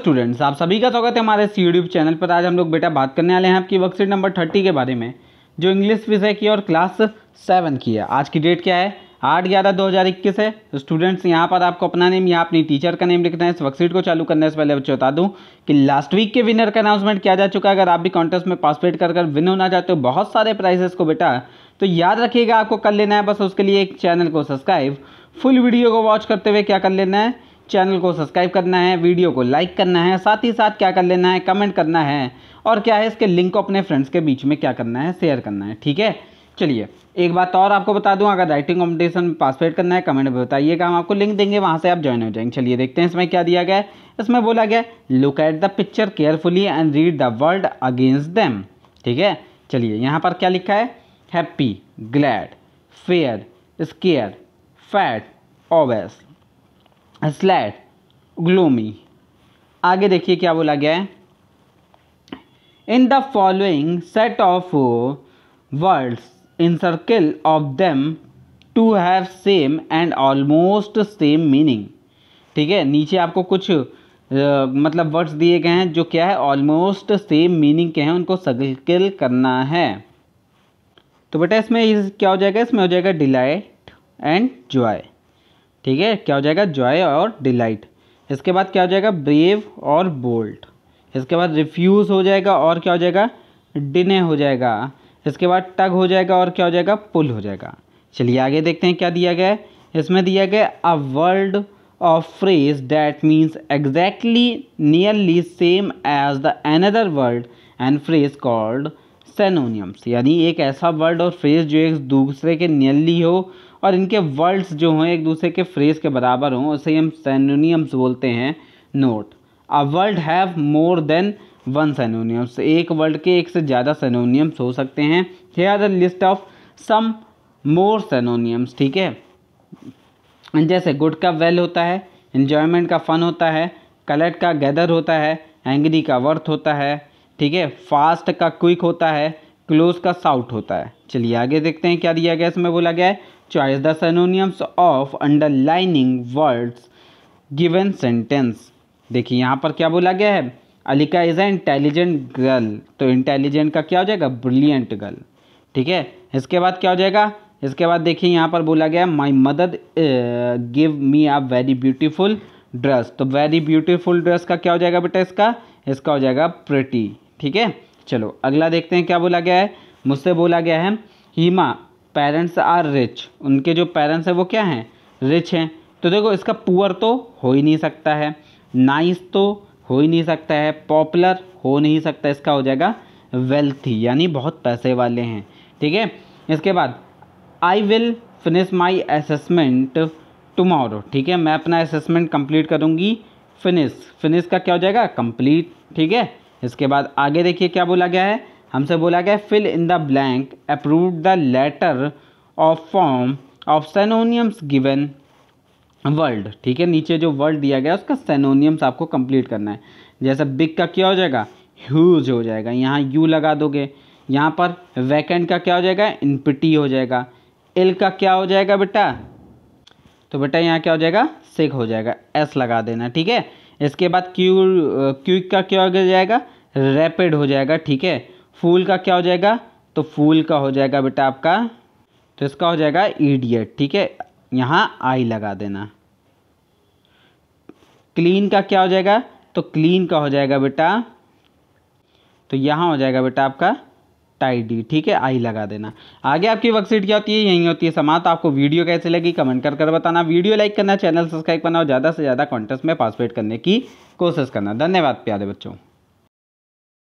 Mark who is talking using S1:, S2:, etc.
S1: students आप सभी का स्वागत है हमारे यूट्यूब चैनल पर आज हम लोग बेटा बात करने वाले हैं आपकी वर्कशीट नंबर थर्टी के बारे में जो इंग्लिश विषय की और क्लास सेवन की है आज की डेट क्या है आठ ग्यारह दो हज़ार इक्कीस है स्टूडेंट्स यहाँ पर आपको अपना नेम या अपनी टीचर का नेम लिखना है इस वर्कशीट को चालू करने से पहले बच्चे बता दूँ कि लास्ट वीक के विनर का अनाउंसमेंट किया जा चुका है अगर आप भी कॉन्टेस्ट में पार्टिसिपेट कर कर विन होना चाहते हो बहुत सारे प्राइजेस को बेटा तो याद रखिएगा आपको कर लेना है बस उसके लिए एक चैनल को सब्सक्राइब फुल वीडियो को वॉच करते हुए क्या कर लेना है चैनल को सब्सक्राइब करना है वीडियो को लाइक करना है साथ ही साथ क्या कर लेना है कमेंट करना है और क्या है इसके लिंक को अपने फ्रेंड्स के बीच में क्या करना है शेयर करना है ठीक है चलिए एक बात और आपको बता दूं अगर राइटिंग कॉम्पिटिशन में पार्टिसिपेट करना है कमेंट में बताइएगा हम आपको लिंक देंगे वहां से आप ज्वाइन हो जाएंगे चलिए देखते हैं इसमें क्या दिया गया है इसमें बोला गया look at the picture carefully and read the word against them ठीक है चलिए यहाँ पर क्या लिखा है happy glad fair scare fat ओवेस्ट स्लैट ग्लूमी आगे देखिए क्या बोला गया है in the following set of words in circle of them to have same and almost same meaning ठीक है नीचे आपको कुछ मतलब वर्ड्स दिए गए हैं जो क्या है ऑलमोस्ट सेम मीनिंग के हैं उनको सर्किल करना है तो बेटा इसमें इस क्या हो जाएगा इसमें हो जाएगा डिलाइट एंड जॉय ठीक है क्या हो जाएगा जॉय और डिलाइट इसके बाद क्या हो जाएगा ब्रेव और बोल्ट इसके बाद रिफ्यूज़ हो जाएगा और क्या हो जाएगा डिने हो जाएगा इसके बाद टग हो जाएगा और क्या हो जाएगा पुल हो जाएगा चलिए आगे देखते हैं क्या दिया गया है इसमें दिया गया a world of phrase that means exactly nearly same as the another world and phrase called synonyms यानी एक ऐसा वर्ड और फ्रेज जो एक दूसरे के नियली हो और इनके वर्ड्स जो हों एक दूसरे के फ्रेज के बराबर हों उसे हम सेनोनियम्स बोलते हैं note a world have more than one synonyms एक वर्ल्ड के एक से ज़्यादा सेनोनियम्स हो सकते हैं here are the list of some more synonyms ठीक है जैसे गुड का वेल होता है इन्जॉयमेंट का फन होता है कलेक्ट का गैदर होता है एंग्री का वर्थ होता है ठीक है फास्ट का क्विक होता है क्लोज का साउट होता है चलिए आगे देखते हैं क्या दिया गया इसमें बोला गया है choice the synonyms of underlining words given sentence देखिए यहाँ पर क्या बोला गया है Alika is a intelligent girl तो इंटेलिजेंट का क्या हो जाएगा ब्रिलियंट गर्ल ठीक है इसके बाद क्या हो जाएगा इसके बाद देखिए यहाँ पर बोला गया my mother give me a very beautiful dress तो वेरी ब्यूटीफुल ड्रेस का क्या हो जाएगा बेटा इसका इसका हो जाएगा प्रटी ठीक है चलो अगला देखते हैं क्या बोला गया है मुझसे बोला गया है हीमा पेरेंट्स आर रिच उनके जो पेरेंट्स हैं वो क्या हैं रिच हैं तो देखो इसका पुअर तो हो ही नहीं सकता है नाइस तो हो ही नहीं सकता है पॉपुलर हो नहीं सकता इसका हो जाएगा वेल्थी यानी बहुत पैसे वाले हैं ठीक है इसके बाद I will finish my assessment tomorrow ठीक है मैं अपना असेसमेंट कंप्लीट करूँगी फिनिश फिनिश का क्या हो जाएगा कंप्लीट ठीक है इसके बाद आगे देखिए क्या बोला गया है हमसे बोला गया है fill in the blank approve the letter of form of synonyms given world ठीक है नीचे जो वर्ल्ड दिया गया उसका सेनोनियम्स आपको कंप्लीट करना है जैसे बिग का क्या हो जाएगा ह्यूज हो जाएगा यहाँ यू लगा दोगे यहाँ पर वैकेंट का क्या हो जाएगा इनपिटी हो जाएगा एल का क्या हो जाएगा बेटा तो बेटा यहाँ क्या हो जाएगा सिक हो जाएगा एस लगा देना ठीक है इसके बाद क्यू क्यूक का क्या हो जाएगा रैपिड हो जाएगा ठीक है फूल का क्या हो जाएगा तो फूल का हो जाएगा बेटा आपका तो इसका हो जाएगा ईडियट ठीक है यहाँ आई लगा देना क्लीन का क्या हो जाएगा तो क्लीन का हो जाएगा बेटा तो यहाँ हो जाएगा बेटा आपका टाइडी ठीक है आई लगा देना आगे आपकी वर्कशीट क्या होती है यही होती है समाप्त आपको वीडियो कैसे लगी कमेंट कर कर बताना वीडियो लाइक करना चैनल सब्सक्राइब करना और ज़्यादा से ज़्यादा कॉन्टेस्ट में पार्टिसिपेट करने की कोशिश करना धन्यवाद प्यारे बच्चों